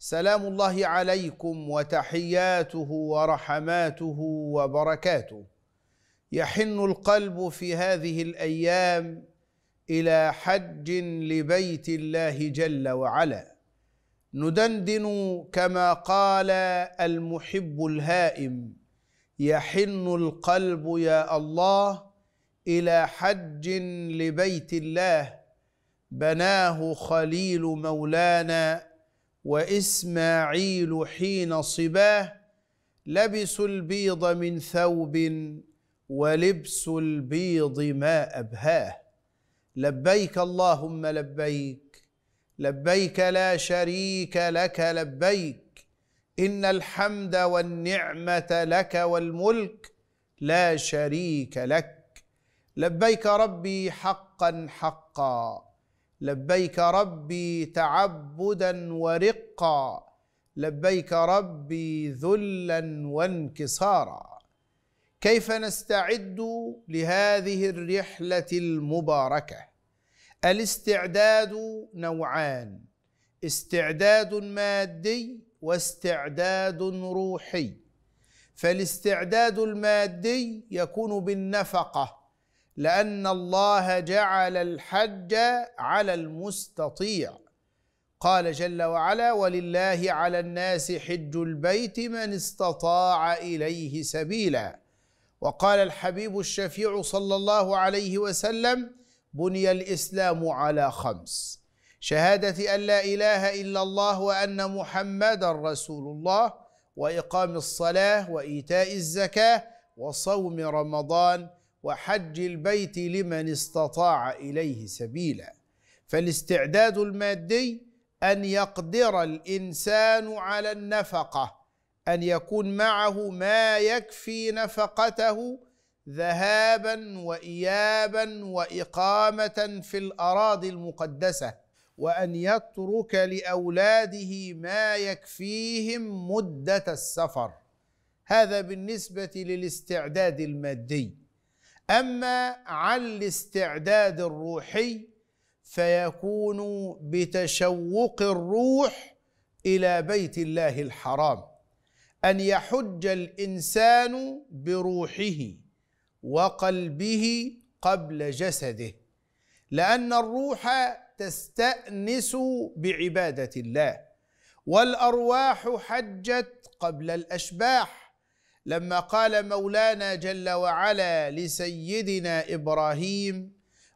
سلام الله عليكم وتحياته ورحماته وبركاته يحن القلب في هذه الايام الى حج لبيت الله جل وعلا ندندن كما قال المحب الهائم يحن القلب يا الله الى حج لبيت الله بناه خليل مولانا واسماعيل حين صباه لبسوا البيض من ثوب ولبس البيض ما ابهاه لبيك اللهم لبيك لبيك لا شريك لك لبيك ان الحمد والنعمه لك والملك لا شريك لك لبيك ربي حقا حقا لبيك ربي تعبدا ورقا لبيك ربي ذلا وانكسارا كيف نستعد لهذه الرحله المباركه الاستعداد نوعان استعداد مادي واستعداد روحي فالاستعداد المادي يكون بالنفقه لان الله جعل الحج على المستطيع قال جل وعلا ولله على الناس حج البيت من استطاع اليه سبيلا وقال الحبيب الشفيع صلى الله عليه وسلم بني الاسلام على خمس شهاده ان لا اله الا الله وان محمدا رسول الله واقام الصلاه وايتاء الزكاه وصوم رمضان وحج البيت لمن استطاع اليه سبيلا فالاستعداد المادي ان يقدر الانسان على النفقه ان يكون معه ما يكفي نفقته ذهابا وايابا واقامه في الاراضي المقدسه وان يترك لاولاده ما يكفيهم مده السفر هذا بالنسبه للاستعداد المادي أما عن الاستعداد الروحي فيكون بتشوق الروح إلى بيت الله الحرام أن يحج الإنسان بروحه وقلبه قبل جسده لأن الروح تستأنس بعبادة الله والأرواح حجت قبل الأشباح لما قال مولانا جل وعلا لسيدنا ابراهيم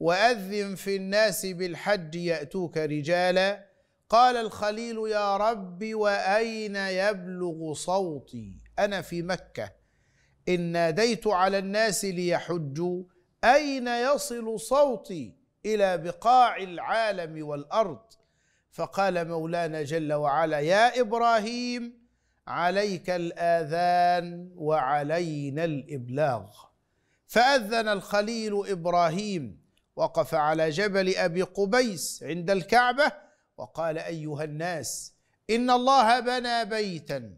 واذن في الناس بالحج ياتوك رجالا قال الخليل يا رب واين يبلغ صوتي انا في مكه ان ناديت على الناس ليحجوا اين يصل صوتي الى بقاع العالم والارض فقال مولانا جل وعلا يا ابراهيم عليك الاذان وعلينا الابلاغ فاذن الخليل ابراهيم وقف على جبل ابي قبيس عند الكعبه وقال ايها الناس ان الله بنى بيتا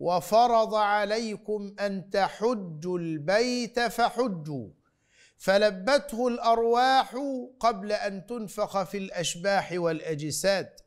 وفرض عليكم ان تحجوا البيت فحجوا فلبته الارواح قبل ان تنفخ في الاشباح والاجساد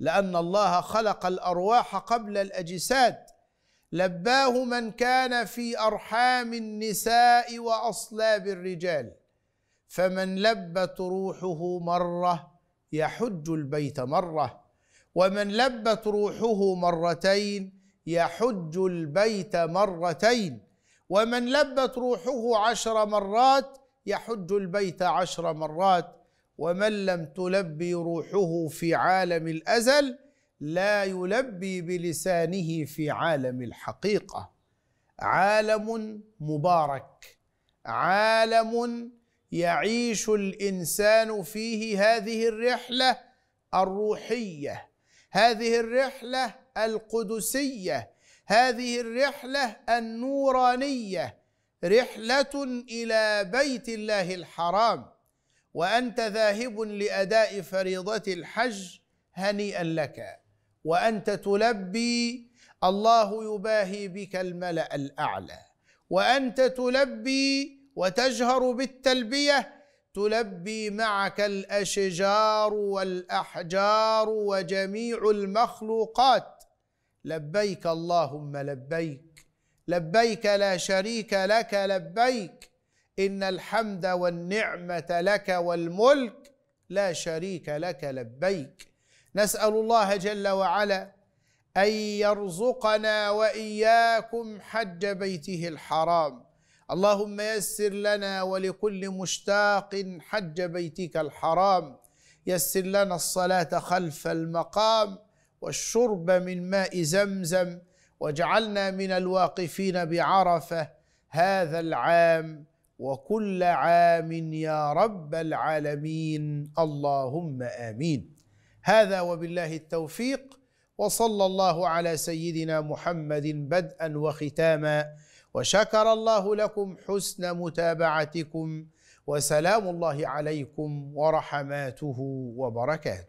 لان الله خلق الارواح قبل الاجساد لباه من كان في ارحام النساء واصلاب الرجال فمن لبت روحه مره يحج البيت مره ومن لبت روحه مرتين يحج البيت مرتين ومن لبت روحه عشر مرات يحج البيت عشر مرات ومن لم تلبي روحه في عالم الازل لا يلبي بلسانه في عالم الحقيقه عالم مبارك عالم يعيش الانسان فيه هذه الرحله الروحيه هذه الرحله القدسيه هذه الرحله النورانيه رحله الى بيت الله الحرام وانت ذاهب لاداء فريضه الحج هنيئا لك وانت تلبي الله يباهي بك الملا الاعلى وانت تلبي وتجهر بالتلبيه تلبي معك الاشجار والاحجار وجميع المخلوقات لبيك اللهم لبيك لبيك لا شريك لك لبيك ان الحمد والنعمه لك والملك لا شريك لك لبيك نسال الله جل وعلا ان يرزقنا واياكم حج بيته الحرام اللهم يسر لنا ولكل مشتاق حج بيتك الحرام يسر لنا الصلاه خلف المقام والشرب من ماء زمزم واجعلنا من الواقفين بعرفه هذا العام وكل عام يا رب العالمين اللهم امين هذا وبالله التوفيق وصلى الله على سيدنا محمد بدءا وختاما وشكر الله لكم حسن متابعتكم وسلام الله عليكم ورحماته وبركاته